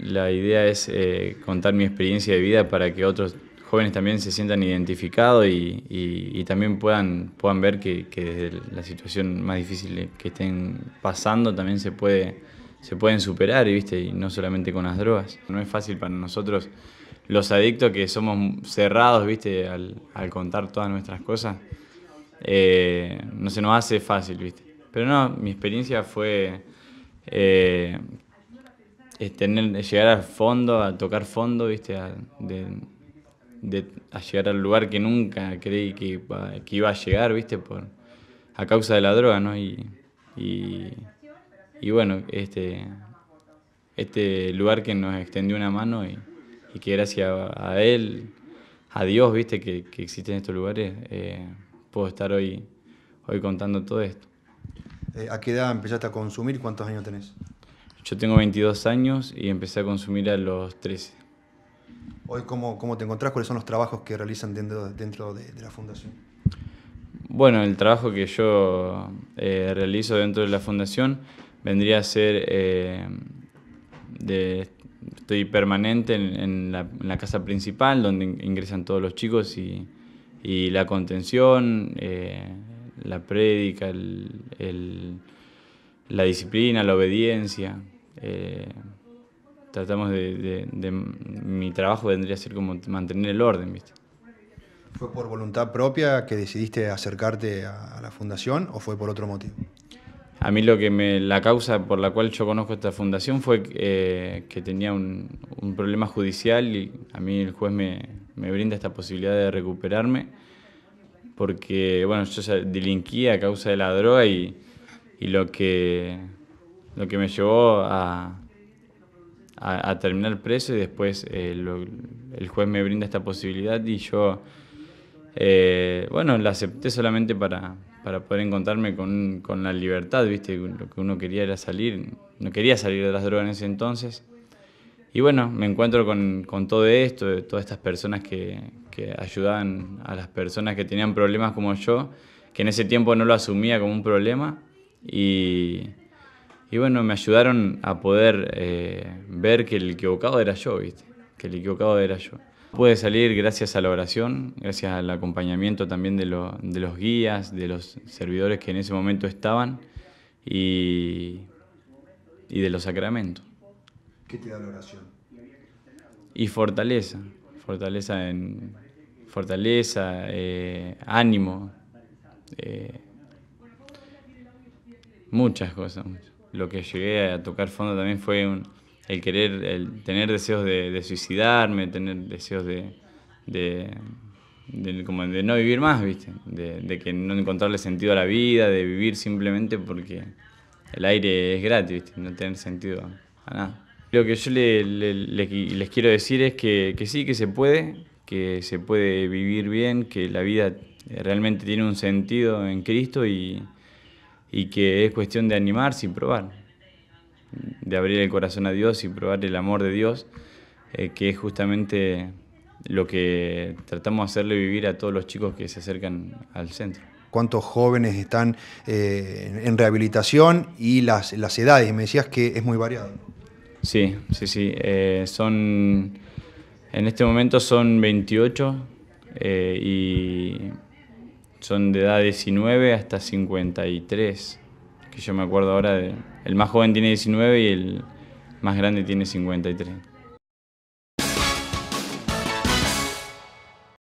La idea es eh, contar mi experiencia de vida para que otros jóvenes también se sientan identificados y, también puedan, puedan ver que, desde la situación más difícil que estén pasando también se, puede, se pueden superar, ¿viste? Y no solamente con las drogas. No es fácil para nosotros los adictos que somos cerrados, ¿viste? Al, contar todas nuestras cosas, eh, no se nos hace fácil, ¿viste? Pero no, mi experiencia fue eh, este, llegar al fondo, a tocar fondo, ¿viste? A, de, de, a llegar al lugar que nunca creí que, que, iba a llegar, ¿viste? Por, a causa de la droga, ¿no? Y, y, y bueno, este, este lugar que nos extendió una mano y, y que gracias a, él, a Dios, ¿viste? Que, que existen estos lugares, eh, puedo estar hoy, hoy contando todo esto. Eh, ¿A qué edad empezaste a consumir? ¿Cuántos años tenés? Yo tengo 22 años y empecé a consumir a los 13. Hoy, ¿cómo, cómo te encontrás? ¿Cuáles son los trabajos que realizan dentro, dentro de, la fundación? Bueno, el trabajo que yo eh, realizo dentro de la fundación vendría a ser eh, estoy permanente en, la, casa principal donde ingresan todos los chicos y, la contención, eh, la prédica, la disciplina, la obediencia. Eh, tratamos de, Mi trabajo vendría a ser como mantener el orden, ¿viste? ¿Fue por voluntad propia que decidiste acercarte a, la fundación o fue por otro motivo? A mí lo que me, la causa por la cual yo conozco esta fundación fue eh, que tenía un, problema judicial y a mí el juez me, brinda esta posibilidad de recuperarme porque, bueno, yo delinquía a causa de la droga y lo que lo que me llevó a, a, terminar preso y después eh, el juez me brinda esta posibilidad y yo, eh, bueno, la acepté solamente para, poder encontrarme con, con, la libertad, ¿viste? Lo que uno quería era salir, no quería salir de las drogas en ese entonces. Y bueno, me encuentro con, todo esto, todas estas personas que, que ayudaban a las personas que tenían problemas como yo, que en ese tiempo no lo asumía como un problema. Y, y bueno, me ayudaron a poder eh, ver que el equivocado era yo, ¿viste? Que el equivocado era yo. Pude salir gracias a la oración, gracias al acompañamiento también de, de los guías, de los servidores que en ese momento estaban y, de los sacramentos. ¿Qué te da la oración? Y fortaleza, fortaleza en fortaleza, eh, ánimo, eh, muchas cosas. Muchas lo que llegué a tocar fondo también fue el querer, el tener deseos de, suicidarme, tener deseos de, de, como de no vivir más, ¿viste? De, que no encontrarle sentido a la vida, de vivir simplemente porque el aire es gratis, No tener sentido a, nada. Lo que yo le, les quiero decir es que, que sí, que se puede, que se puede vivir bien, que la vida realmente tiene un sentido en Cristo y, y que es cuestión de animarse y probar, de abrir el corazón a Dios y probar el amor de Dios, eh, que es justamente lo que tratamos de hacerle vivir a todos los chicos que se acercan al centro. ¿Cuántos jóvenes están eh, en rehabilitación y las, las edades? Me decías que es muy variado. Sí, sí, sí. Eh, son, en este momento son 28 y son de edad 19 hasta 53. Que yo me acuerdo ahora, de, el más joven tiene 19 y el más grande tiene 53.